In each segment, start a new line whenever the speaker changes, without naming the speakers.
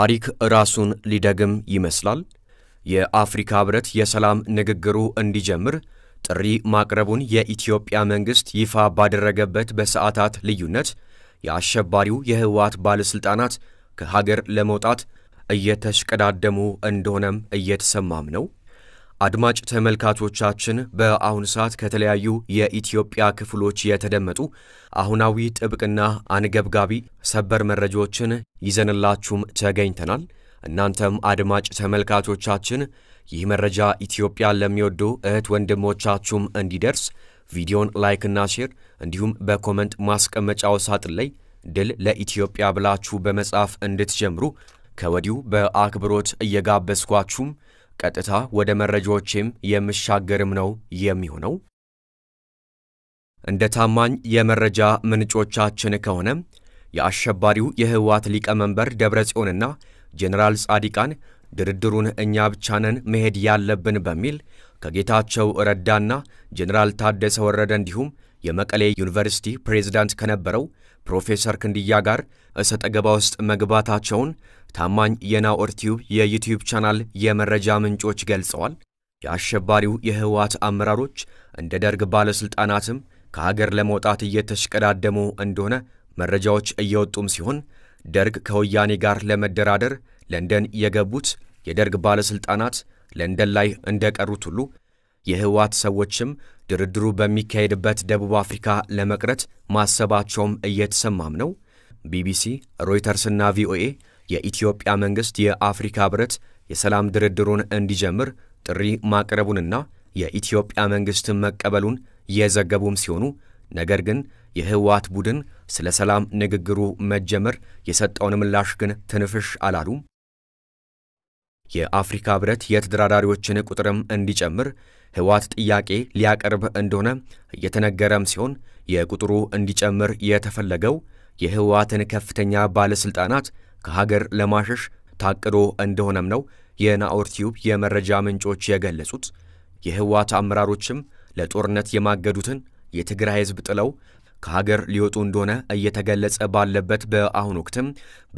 ታሪክ ራሱን ሊደግም ይመስላል። የአፍሪካ ህብረት የሰላም ንግግሩ እንዲጀምር ጥሪ ማቅረቡን የኢትዮጵያ መንግሥት ይፋ ባደረገበት በሰዓታት ልዩነት የአሸባሪው የህወሓት ባለሥልጣናት ከሀገር ለመውጣት እየተሽቀዳደሙ እንደሆነም እየተሰማም ነው። አድማጭ ተመልካቾቻችን በአሁን ሰዓት ከተለያዩ የኢትዮጵያ ክፍሎች የተደመጡ አሁናዊ ጥብቅና አንገብጋቢ ሰበር መረጃዎችን ይዘንላችሁም ተገኝተናል። እናንተም አድማጭ ተመልካቾቻችን ይህ መረጃ ኢትዮጵያን ለሚወዱ እህት ወንድሞቻችሁም እንዲደርስ ቪዲዮን ላይክና ሼር እንዲሁም በኮመንት ማስቀመጫው ሳጥን ላይ ድል ለኢትዮጵያ ብላችሁ በመጻፍ እንድትጀምሩ ከወዲሁ በአክብሮት እየጋበዝኳችሁም ቀጥታ ወደ መረጃዎችም የምሻገርም ነው የሚሆነው። እንደ ታማኝ የመረጃ ምንጮቻችን ከሆነ የአሸባሪው የህወሓት ሊቀመንበር ደብረጽዮንና ጄኔራል ጻዲቃን ድርድሩን እኛ ብቻነን መሄድ ያለብን በሚል ከጌታቸው ረዳና ጄኔራል ታደሰ ወረደ እንዲሁም የመቀሌ ዩኒቨርሲቲ ፕሬዝዳንት ከነበረው ፕሮፌሰር ክንድያ ጋር እሰጠ ገባ ውስጥ መግባታቸውን ታማኝ የናኦር ቲዩብ የዩቲዩብ ቻናል የመረጃ ምንጮች ገልጸዋል። የአሸባሪው የህወሓት አመራሮች እንደ ደርግ ባለሥልጣናትም ከሀገር ለመውጣት እየተሽቀዳደሙ እንደሆነ መረጃዎች እየወጡም ሲሆን ደርግ ከወያኔ ጋር ለመደራደር ለንደን የገቡት የደርግ ባለሥልጣናት ለንደን ላይ እንደቀሩት ሁሉ የህወሓት ሰዎችም ድርድሩ በሚካሄድበት ደቡብ አፍሪካ ለመቅረት ማሰባቸውም እየተሰማም ነው። ቢቢሲ፣ ሮይተርስና ቪኦኤ የኢትዮጵያ መንግሥት የአፍሪካ ህብረት የሰላም ድርድሩን እንዲጀምር ጥሪ ማቅረቡንና የኢትዮጵያ መንግሥትን መቀበሉን የዘገቡም ሲሆኑ ነገር ግን የህወሓት ቡድን ስለ ሰላም ንግግሩ መጀመር የሰጠውን ምላሽ ግን ትንፍሽ አላሉም። የአፍሪካ ህብረት የተደራዳሪዎችን ቁጥርም እንዲጨምር ህወሓት ጥያቄ ሊያቀርብ እንደሆነ እየተነገረም ሲሆን የቁጥሩ እንዲጨምር የተፈለገው የህወሓትን ከፍተኛ ባለሥልጣናት ከሀገር ለማሸሽ ታቅዶ እንደሆነም ነው የናኦር ቲዩብ የመረጃ ምንጮች የገለጹት። የህወሓት አመራሮችም ለጦርነት የማገዱትን የትግራይ ህዝብ ጥለው ከሀገር ሊወጡ እንደሆነ እየተገለጸ ባለበት በአሁኑ ወቅትም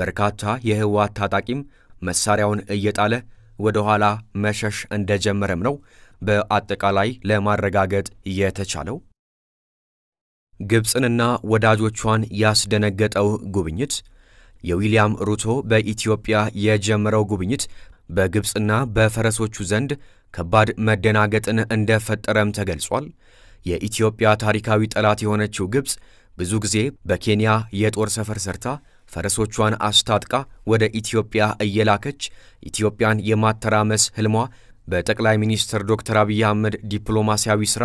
በርካታ የህወሓት ታጣቂም መሳሪያውን እየጣለ ወደ ኋላ መሸሽ እንደጀመረም ነው በአጠቃላይ ለማረጋገጥ የተቻለው። ግብፅንና ወዳጆቿን ያስደነገጠው ጉብኝት የዊልያም ሩቶ በኢትዮጵያ የጀመረው ጉብኝት በግብፅና በፈረሶቹ ዘንድ ከባድ መደናገጥን እንደፈጠረም ተገልጿል። የኢትዮጵያ ታሪካዊ ጠላት የሆነችው ግብፅ ብዙ ጊዜ በኬንያ የጦር ሰፈር ሰርታ ፈረሶቿን አስታጥቃ ወደ ኢትዮጵያ እየላከች ኢትዮጵያን የማተራመስ ህልሟ በጠቅላይ ሚኒስትር ዶክተር አብይ አህመድ ዲፕሎማሲያዊ ሥራ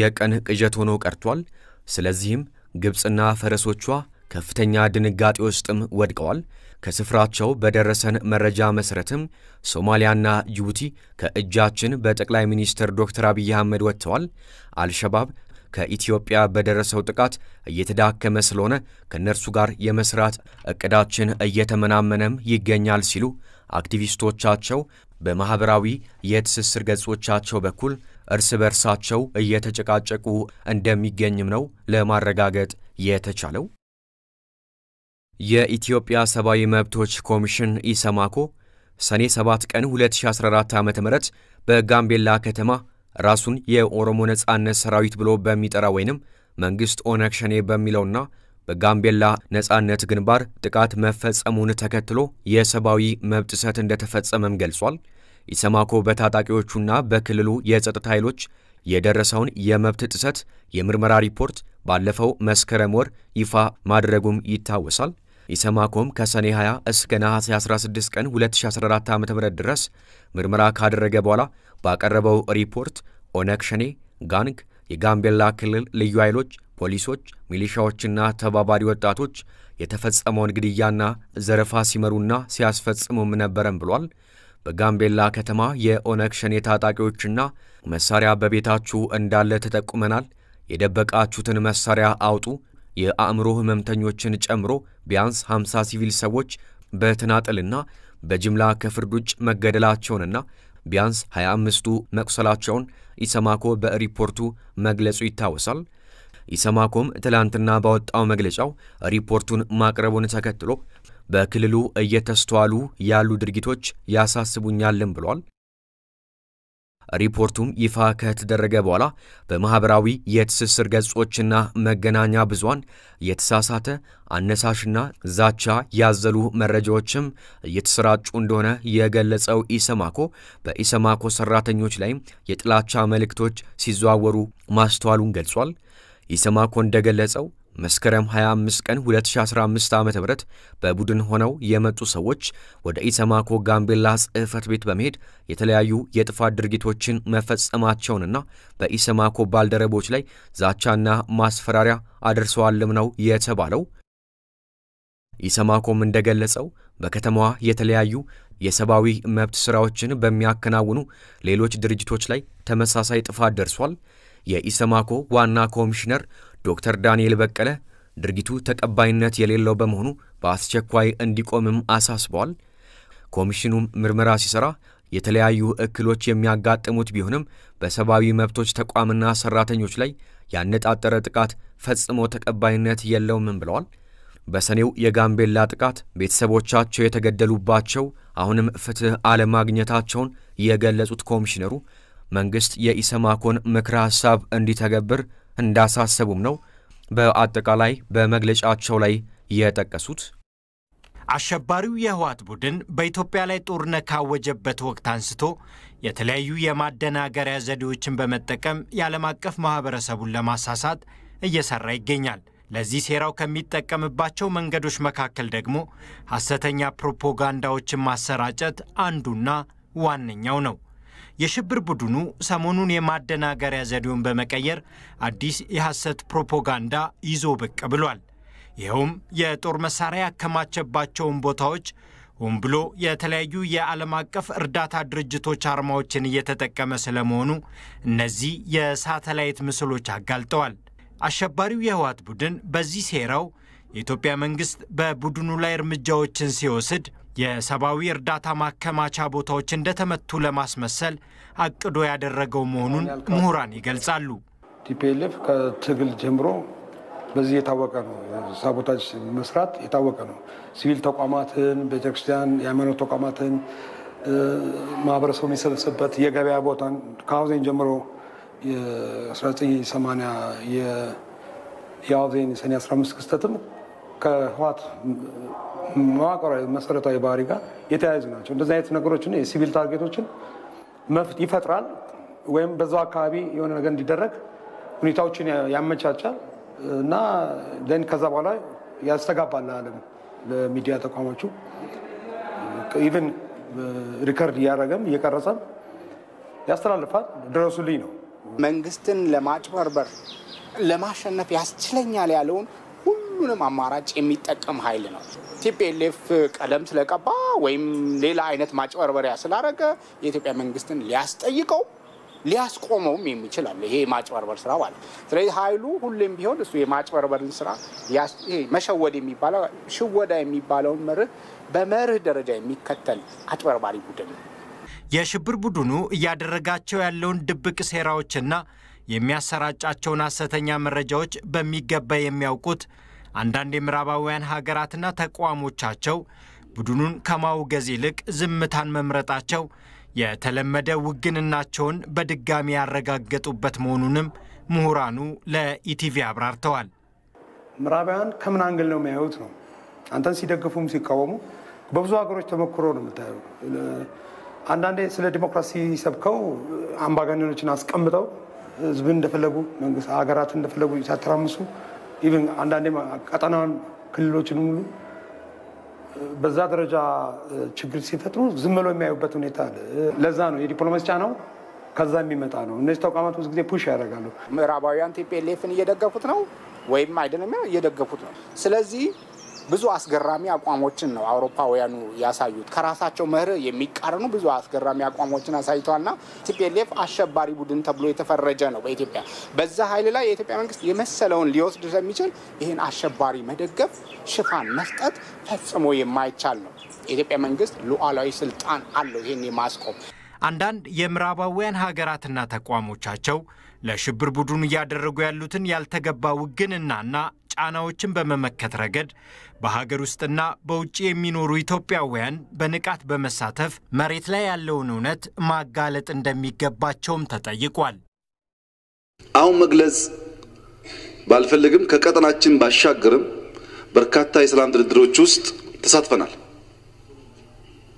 የቀን ቅዠት ሆኖ ቀርቷል። ስለዚህም ግብፅና ፈረሶቿ ከፍተኛ ድንጋጤ ውስጥም ወድቀዋል። ከስፍራቸው በደረሰን መረጃ መሠረትም ሶማሊያና ጅቡቲ ከእጃችን በጠቅላይ ሚኒስትር ዶክተር አብይ አህመድ ወጥተዋል። አልሸባብ ከኢትዮጵያ በደረሰው ጥቃት እየተዳከመ ስለሆነ ከእነርሱ ጋር የመስራት እቅዳችን እየተመናመነም ይገኛል ሲሉ አክቲቪስቶቻቸው በማኅበራዊ የትስስር ገጾቻቸው በኩል እርስ በርሳቸው እየተጨቃጨቁ እንደሚገኝም ነው ለማረጋገጥ የተቻለው። የኢትዮጵያ ሰብአዊ መብቶች ኮሚሽን ኢሰማኮ ሰኔ 7 ቀን 2014 ዓ ም በጋምቤላ ከተማ ራሱን የኦሮሞ ነጻነት ሰራዊት ብሎ በሚጠራ ወይንም መንግሥት ኦነግ ሸኔ በሚለውና በጋምቤላ ነጻነት ግንባር ጥቃት መፈጸሙን ተከትሎ የሰብአዊ መብት ጥሰት እንደተፈጸመም ገልጿል። ኢሰማኮ በታጣቂዎቹና በክልሉ የጸጥታ ኃይሎች የደረሰውን የመብት ጥሰት የምርመራ ሪፖርት ባለፈው መስከረም ወር ይፋ ማድረጉም ይታወሳል። ኢሰማኮም ከሰኔ 20 እስከ ነሐሴ 16 ቀን 2014 ዓ ም ድረስ ምርመራ ካደረገ በኋላ ባቀረበው ሪፖርት ኦነግ ሸኔ፣ ጋንግ፣ የጋምቤላ ክልል ልዩ ኃይሎች፣ ፖሊሶች፣ ሚሊሻዎችና ተባባሪ ወጣቶች የተፈጸመውን ግድያና ዘረፋ ሲመሩና ሲያስፈጽሙም ነበረም ብሏል። በጋምቤላ ከተማ የኦነግ ሸኔ ታጣቂዎችና መሳሪያ በቤታችሁ እንዳለ ተጠቁመናል፣ የደበቃችሁትን መሳሪያ አውጡ፣ የአእምሮ ህመምተኞችን ጨምሮ ቢያንስ 50 ሲቪል ሰዎች በትናጥልና በጅምላ ከፍርድ ውጭ መገደላቸውንና ቢያንስ 25ቱ መቁሰላቸውን ኢሰማኮ በሪፖርቱ መግለጹ ይታወሳል። ኢሰማኮም ትላንትና ባወጣው መግለጫው ሪፖርቱን ማቅረቡን ተከትሎ በክልሉ እየተስተዋሉ ያሉ ድርጊቶች ያሳስቡኛልን ብሏል። ሪፖርቱም ይፋ ከተደረገ በኋላ በማኅበራዊ የትስስር ገጾችና መገናኛ ብዙሃን የተሳሳተ አነሳሽና ዛቻ ያዘሉ መረጃዎችም እየተሰራጩ እንደሆነ የገለጸው ኢሰማኮ በኢሰማኮ ሠራተኞች ላይም የጥላቻ መልእክቶች ሲዘዋወሩ ማስተዋሉን ገልጿል። ኢሰማኮ እንደገለጸው መስከረም 25 ቀን 2015 ዓ ም በቡድን ሆነው የመጡ ሰዎች ወደ ኢሰማኮ ጋምቤላ ጽሕፈት ቤት በመሄድ የተለያዩ የጥፋት ድርጊቶችን መፈጸማቸውንና በኢሰማኮ ባልደረቦች ላይ ዛቻና ማስፈራሪያ አድርሰዋልም ነው የተባለው። ኢሰማኮም እንደገለጸው በከተማዋ የተለያዩ የሰብአዊ መብት ሥራዎችን በሚያከናውኑ ሌሎች ድርጅቶች ላይ ተመሳሳይ ጥፋት ደርሷል። የኢሰማኮ ዋና ኮሚሽነር ዶክተር ዳንኤል በቀለ ድርጊቱ ተቀባይነት የሌለው በመሆኑ በአስቸኳይ እንዲቆምም አሳስበዋል። ኮሚሽኑም ምርመራ ሲሰራ የተለያዩ እክሎች የሚያጋጥሙት ቢሆንም በሰብአዊ መብቶች ተቋምና ሰራተኞች ላይ ያነጣጠረ ጥቃት ፈጽሞ ተቀባይነት የለውም ብለዋል። በሰኔው የጋምቤላ ጥቃት ቤተሰቦቻቸው የተገደሉባቸው አሁንም ፍትህ አለማግኘታቸውን የገለጹት ኮሚሽነሩ መንግሥት የኢሰማኮን ምክረ ሐሳብ እንዲተገብር እንዳሳሰቡም ነው በአጠቃላይ በመግለጫቸው ላይ የጠቀሱት።
አሸባሪው የህወሓት ቡድን በኢትዮጵያ ላይ ጦርነት ካወጀበት ወቅት አንስቶ የተለያዩ የማደናገሪያ ዘዴዎችን በመጠቀም የዓለም አቀፍ ማህበረሰቡን ለማሳሳት እየሰራ ይገኛል። ለዚህ ሴራው ከሚጠቀምባቸው መንገዶች መካከል ደግሞ ሐሰተኛ ፕሮፓጋንዳዎችን ማሰራጨት አንዱና ዋነኛው ነው። የሽብር ቡድኑ ሰሞኑን የማደናገሪያ ዘዴውን በመቀየር አዲስ የሐሰት ፕሮፓጋንዳ ይዞ ብቅ ብሏል። ይኸውም የጦር መሳሪያ ያከማቸባቸውን ቦታዎች ሆን ብሎ የተለያዩ የዓለም አቀፍ እርዳታ ድርጅቶች አርማዎችን እየተጠቀመ ስለመሆኑ እነዚህ የሳተላይት ምስሎች አጋልጠዋል። አሸባሪው የህወሓት ቡድን በዚህ ሴራው የኢትዮጵያ መንግሥት በቡድኑ ላይ እርምጃዎችን ሲወስድ የሰብአዊ እርዳታ ማከማቻ ቦታዎች እንደተመቱ ለማስመሰል አቅዶ ያደረገው መሆኑን ምሁራን ይገልጻሉ። ቲፒኤልኤፍ
ከትግል ጀምሮ በዚህ የታወቀ ነው። ሳቦታጅ መስራት የታወቀ ነው። ሲቪል ተቋማትን፣ ቤተክርስቲያን፣ የሃይማኖት ተቋማትን፣ ማህበረሰቡ የሚሰበሰብበት የገበያ ቦታን ከአውዜን ጀምሮ የ1980 የአውዜን ሰኔ 15 ክስተትም ከህዋት መዋቅራዊ መሰረታዊ ባህሪ ጋር የተያያዙ ናቸው። እንደዚህ አይነት ነገሮችን የሲቪል ታርጌቶችን መፍት ይፈጥራል ወይም በዛው አካባቢ የሆነ ነገር እንዲደረግ ሁኔታዎችን ያመቻቻል እና ደን ከዛ በኋላ ያስተጋባል ለዓለም ለሚዲያ ተቋሞቹ ኢቨን ሪከርድ እያደረገም እየቀረጸም ያስተላልፋል። ድረሱልኝ ነው መንግስትን ለማጭበርበር
ለማሸነፍ ያስችለኛል ያለውን ሁሉንም አማራጭ የሚጠቀም ኃይል ነው። ቲፒኤልኤፍ ቀለም ስለቀባ ወይም ሌላ አይነት ማጭበርበሪያ ስላደረገ የኢትዮጵያ መንግስትን ሊያስጠይቀው ሊያስቆመውም የሚችል አለ። ይሄ የማጭበርበር ስራ ማለት ስለዚህ ኃይሉ ሁሌም ቢሆን እሱ የማጭበርበርን ስራ መሸወድ የሚባለው ሽወዳ የሚባለውን መርህ በመርህ ደረጃ የሚከተል አጭበርባሪ ቡድን ነው።
የሽብር ቡድኑ እያደረጋቸው ያለውን ድብቅ ሴራዎችና የሚያሰራጫቸውን ሐሰተኛ መረጃዎች በሚገባ የሚያውቁት አንዳንድ የምዕራባውያን ሀገራትና ተቋሞቻቸው ቡድኑን ከማውገዝ ይልቅ ዝምታን መምረጣቸው የተለመደ ውግንናቸውን በድጋሚ ያረጋገጡበት መሆኑንም ምሁራኑ ለኢቲቪ አብራርተዋል።
ምዕራባውያን ከምን አንግል ነው የሚያዩት ነው አንተን ሲደግፉም ሲቃወሙ በብዙ ሀገሮች ተሞክሮ ነው የምታየው። አንዳንዴ ስለ ዲሞክራሲ ሰብከው አምባገነኖችን አስቀምጠው ህዝብን እንደፈለጉ መንግስት ሀገራትን እንደፈለጉ ሲያተራምሱ ኢቨን አንዳንዴ ቀጠናን ክልሎችን ሙሉ በዛ ደረጃ ችግር ሲፈጥሩ ዝም ብለው የሚያዩበት ሁኔታ አለ። ለዛ ነው የዲፕሎማሲ ጫናው ከዛ የሚመጣ ነው። እነዚህ ተቋማት ብዙ ጊዜ ፑሽ ያደርጋሉ። ምዕራባውያን
ቲፒኤልኤፍን እየደገፉት ነው ወይም አይደለም እየደገፉት ነው። ስለዚህ ብዙ አስገራሚ አቋሞችን ነው አውሮፓውያኑ ያሳዩት። ከራሳቸው መር የሚቃረኑ ብዙ አስገራሚ አቋሞችን አሳይተዋልና ቲፒኤልኤፍ አሸባሪ ቡድን ተብሎ የተፈረጀ ነው በኢትዮጵያ። በዛ ኃይል ላይ የኢትዮጵያ መንግስት የመሰለውን ሊወስድ ስለሚችል ይህን አሸባሪ መደገፍ፣ ሽፋን መስጠት ፈጽሞ የማይቻል ነው። የኢትዮጵያ መንግስት ሉዓላዊ ስልጣን አለው ይህን የማስቆም
አንዳንድ የምዕራባውያን ሀገራትና ተቋሞቻቸው ለሽብር ቡድኑ እያደረጉ ያሉትን ያልተገባ ውግንናና ጫናዎችን በመመከት ረገድ በሀገር ውስጥና በውጭ የሚኖሩ ኢትዮጵያውያን በንቃት በመሳተፍ መሬት ላይ ያለውን እውነት ማጋለጥ እንደሚገባቸውም ተጠይቋል።
አሁን መግለጽ ባልፈልግም ከቀጠናችን ባሻገርም በርካታ የሰላም ድርድሮች ውስጥ ተሳትፈናል።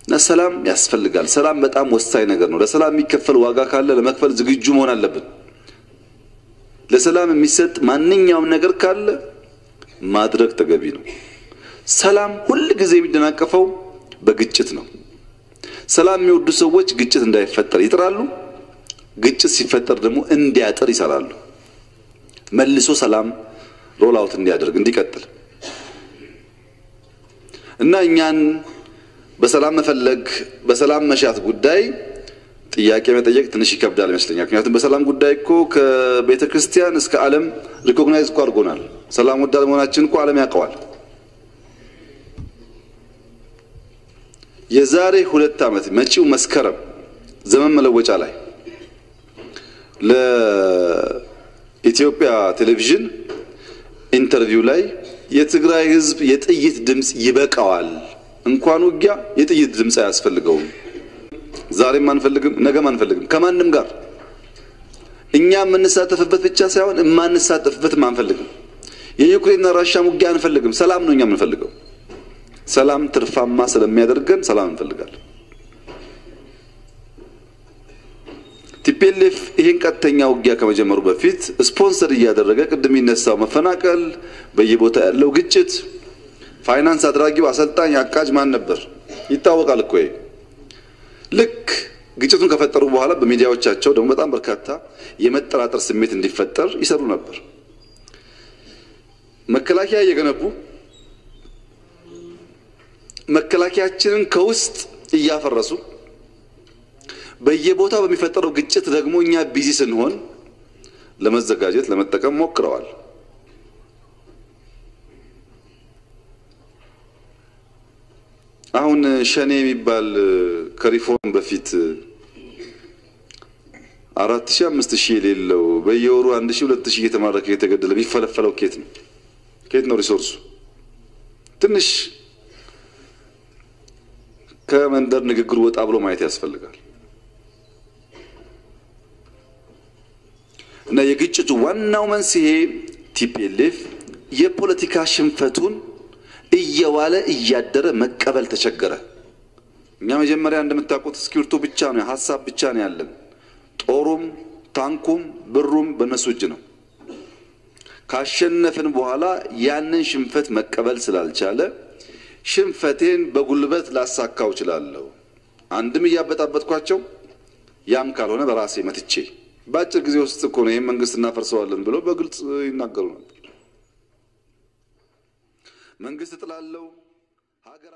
እና ሰላም ያስፈልጋል። ሰላም በጣም ወሳኝ ነገር ነው። ለሰላም የሚከፈል ዋጋ ካለ ለመክፈል ዝግጁ መሆን አለብን። ለሰላም የሚሰጥ ማንኛውም ነገር ካለ ማድረግ ተገቢ ነው። ሰላም ሁል ጊዜ የሚደናቀፈው በግጭት ነው። ሰላም የሚወዱ ሰዎች ግጭት እንዳይፈጠር ይጥራሉ። ግጭት ሲፈጠር ደግሞ እንዲያጥር ይሰራሉ። መልሶ ሰላም ሮል አውት እንዲያደርግ እንዲቀጥል እና እኛን በሰላም መፈለግ በሰላም መሻት ጉዳይ ጥያቄ መጠየቅ ትንሽ ይከብዳል ይመስለኛል። ምክንያቱም በሰላም ጉዳይ እኮ ከቤተ ክርስቲያን እስከ ዓለም ሪኮግናይዝ እኮ አድርጎናል። ሰላም ወዳድ መሆናችን እኮ ዓለም ያውቀዋል። የዛሬ ሁለት ዓመት መጪው መስከረም ዘመን መለወጫ ላይ ለኢትዮጵያ ቴሌቪዥን ኢንተርቪው ላይ የትግራይ ሕዝብ የጥይት ድምፅ ይበቃዋል እንኳን ውጊያ የጥይት ድምፅ አያስፈልገውም። ዛሬም አንፈልግም፣ ነገም አንፈልግም። ከማንም ጋር እኛ የምንሳተፍበት ብቻ ሳይሆን የማንሳተፍበትም አንፈልግም። የዩክሬንና ራሻም ውጊያ አንፈልግም። ሰላም ነው እኛ የምንፈልገው። ሰላም ትርፋማ ስለሚያደርገን ሰላም እንፈልጋለን። ቲፒኤልኤፍ ይህን ቀጥተኛ ውጊያ ከመጀመሩ በፊት ስፖንሰር እያደረገ ቅድም ይነሳው መፈናቀል፣ በየቦታ ያለው ግጭት ፋይናንስ አድራጊው አሰልጣኝ አቃጅ ማን ነበር ይታወቃል እኮ ልክ ግጭቱን ከፈጠሩ በኋላ በሚዲያዎቻቸው ደግሞ በጣም በርካታ የመጠራጠር ስሜት እንዲፈጠር ይሰሩ ነበር። መከላከያ እየገነቡ መከላከያችንን ከውስጥ እያፈረሱ በየቦታው በሚፈጠረው ግጭት ደግሞ እኛ ቢዚ ስንሆን ለመዘጋጀት ለመጠቀም ሞክረዋል። አሁን ሸኔ የሚባል ከሪፎርም በፊት አራት ሺህ አምስት ሺህ የሌለው በየወሩ አንድ ሺህ ሁለት ሺህ እየተማረከ እየተገደለ የሚፈለፈለው ኬት ነው? ኬት ነው ሪሶርሱ? ትንሽ ከመንደር ንግግር ወጣ ብሎ ማየት ያስፈልጋል። እና የግጭቱ ዋናው መንስኤ ቲፒኤልኤፍ የፖለቲካ ሽንፈቱን እየዋለ እያደረ መቀበል ተቸገረ። እኛ መጀመሪያ እንደምታውቁት እስክሪብቶ ብቻ ነው ሀሳብ ብቻ ነው ያለን። ጦሩም ታንኩም ብሩም በነሱ እጅ ነው። ካሸነፍን በኋላ ያንን ሽንፈት መቀበል ስላልቻለ ሽንፈቴን በጉልበት ላሳካው እችላለሁ፣ አንድም እያበጣበጥኳቸው፣ ያም ካልሆነ በራሴ መትቼ በአጭር ጊዜ ውስጥ እኮ ነው ይህም መንግስት እናፈርሰዋለን ብለው በግልጽ ይናገሩ ነበር። መንግስት ጥላለው ሀገር